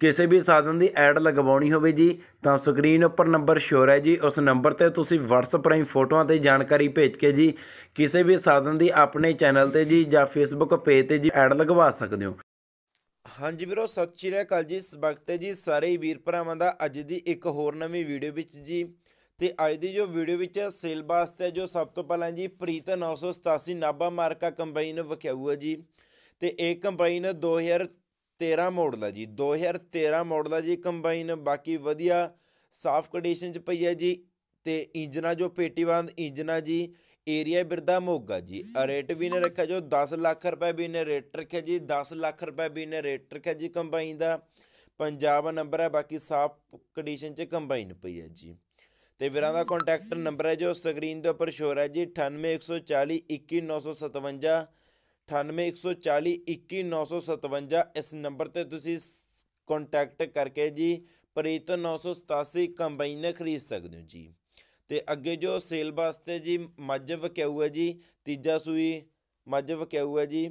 ਕਿਸੇ ਵੀ ਸਾਧਨ ਦੀ ਐਡ ਲਗਵਾਉਣੀ ਹੋਵੇ ਜੀ ਤਾਂ ਸਕਰੀਨ ਉੱਪਰ ਨੰਬਰ ਸ਼ੋਰ ਹੈ ਜੀ ਉਸ ਨੰਬਰ ਤੇ ਤੁਸੀਂ WhatsApp ਰਾਹੀਂ ਫੋਟੋਆਂ ਤੇ ਜਾਣਕਾਰੀ ਭੇਜ ਕੇ ਜੀ ਕਿਸੇ ਵੀ ਸਾਧਨ ਦੀ ਆਪਣੇ ਚੈਨਲ ਤੇ ਜੀ ਜਾਂ Facebook ਪੇਜ ਤੇ ਜੀ ਐਡ ਲਗਵਾ ਸਕਦੇ ਹੋ ਹਾਂਜੀ ਵੀਰੋ ਸਤਿ ਸ਼੍ਰੀ ਅਕਾਲ ਜੀ ਇਸ ਵਕਤ ਜੀ ਸਾਰੇ ਵੀਰ ਭਰਾਵਾਂ ਦਾ ਅੱਜ ਦੀ ਇੱਕ ਹੋਰ ਨਵੀਂ ਵੀਡੀਓ ਵਿੱਚ ਜੀ ਤੇ ਅੱਜ ਦੀ ਜੋ ਵੀਡੀਓ ਵਿੱਚ ਸੇਲ ਵਾਸਤੇ ਜੋ ਸਭ ਤੋਂ ਪਹਿਲਾਂ ਜੀ ਪ੍ਰੀਤ 987 ਨਾਭਾ ਮਾਰਕਾ ਕੰਬਾਈਨ ਵਿਖਿਆਊ ਜੀ ਤੇ ਇਹ ਕੰਬਾਈਨ 2000 13 ਮਾਡਲ ਹੈ ਜੀ 2013 ਮਾਡਲ ਹੈ ਜੀ ਕੰਬਾਈਨ ਬਾਕੀ ਵਧੀਆ ਸਾਫ ਕੰਡੀਸ਼ਨ ਚ ਪਈ ਹੈ ਜੀ ਤੇ ਇੰਜਨਾ ਜੋ ਪੇਟੀਬੰਦ ਇੰਜਨਾ ਜੀ ਏਰੀਆ ਬਿਰਦਾ ਮੋਗਾ ਜੀ ਰੇਟ ਵੀ ਨੇ ਰੱਖਿਆ ਜੋ 10 ਲੱਖ ਰੁਪਏ ਵੀ ਨੇ ਰੇਟ ਰੱਖਿਆ ਜੀ 10 ਲੱਖ ਰੁਪਏ ਵੀ ਨੇ ਰੇਟ ਰੱਖਿਆ ਜੀ ਕੰਬਾਈਨ ਦਾ ਪੰਜਾਬ ਨੰਬਰ ਹੈ ਬਾਕੀ ਸਾਫ ਕੰਡੀਸ਼ਨ ਚ ਕੰਬਾਈਨ ਪਈ ਹੈ ਜੀ ਤੇ ਵੀਰਾਂ ਦਾ ਕੰਟੈਕਟ ਨੰਬਰ ਹੈ ਜੋ ਸਕਰੀਨ ਦੇ ਉੱਪਰ ਸ਼ੋਰ ਹੈ ਜੀ 9814411957 9814011957 ਇਸ ਨੰਬਰ ਤੇ ਤੁਸੀਂ ਕੰਟੈਕਟ ਕਰਕੇ ਜੀ ਪ੍ਰੀਤ 987 ਕੰਬਾਈਨ ਖਰੀਦ ਸਕਦੇ ਹੋ ਜੀ ਤੇ ਅੱਗੇ ਜੋ ਸੇਲ ਵਾਸਤੇ ਜੀ ਮੱਝ ਵਕਿਆਊ ਹੈ ਜੀ ਤੀਜਾ ਸੂਈ ਮੱਝ ਵਕਿਆਊ ਹੈ ਜੀ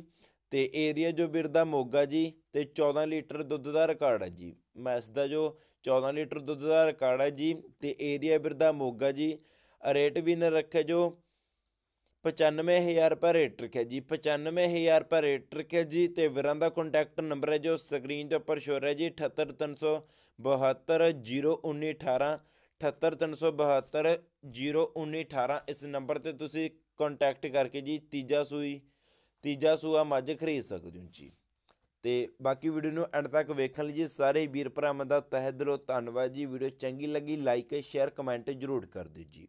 ਤੇ ਏਰੀਆ ਜੋ ਬਿਰਦਾ ਮੋਗਾ ਜੀ ਤੇ 14 ਲੀਟਰ ਦੁੱਧ ਦਾ ਰਿਕਾਰਡ ਹੈ ਜੀ ਮੈਸ ਦਾ ਜੋ 14 ਲੀਟਰ ਦੁੱਧ ਦਾ ਰਿਕਾਰਡ ਹੈ ਜੀ ਤੇ ਏਰੀਆ ਬਿਰਦਾ ਮੋਗਾ ਜੀ ਰੇਟ ਵੀ ਨ ਰੱਖੇ ਜੋ 95000 ਪਰ ਰੇਟ ਰੱਖਿਆ ਜੀ 95000 ਪਰ ਰੇਟ ਰੱਖਿਆ ਜੀ ਤੇ ਵੀਰਾਂ ਦਾ ਕੰਟੈਕਟ ਨੰਬਰ ਹੈ ਜੋ ਸਕਰੀਨ ਦੇ ਉੱਪਰ ਸ਼ੋਰ ਹੈ ਜੀ 7837201918 7837201918 ਇਸ ਨੰਬਰ ਤੇ ਤੁਸੀਂ ਕੰਟੈਕਟ ਕਰਕੇ ਜੀ ਤੀਜਾ ਸੂਈ ਤੀਜਾ ਸੂਆ ਮੱਝ ਖਰੀਦ ਸਕਦੇ ਹੋ ਜੀ ਤੇ ਬਾਕੀ ਵੀਡੀਓ ਨੂੰ ਐਂਡ ਤੱਕ ਵੇਖਣ ਲਈ ਜੀ ਸਾਰੇ ਵੀਰ ਭਰਾਵਾਂ ਦਾ ਤਹਿ ਦਿਲੋਂ ਧੰਨਵਾਦ ਜੀ ਵੀਡੀਓ ਚੰਗੀ ਲੱਗੀ ਲਾਈਕ ਸ਼ੇਅਰ ਕਮੈਂਟ ਜ਼ਰੂਰ ਕਰ ਦਿਓ ਜੀ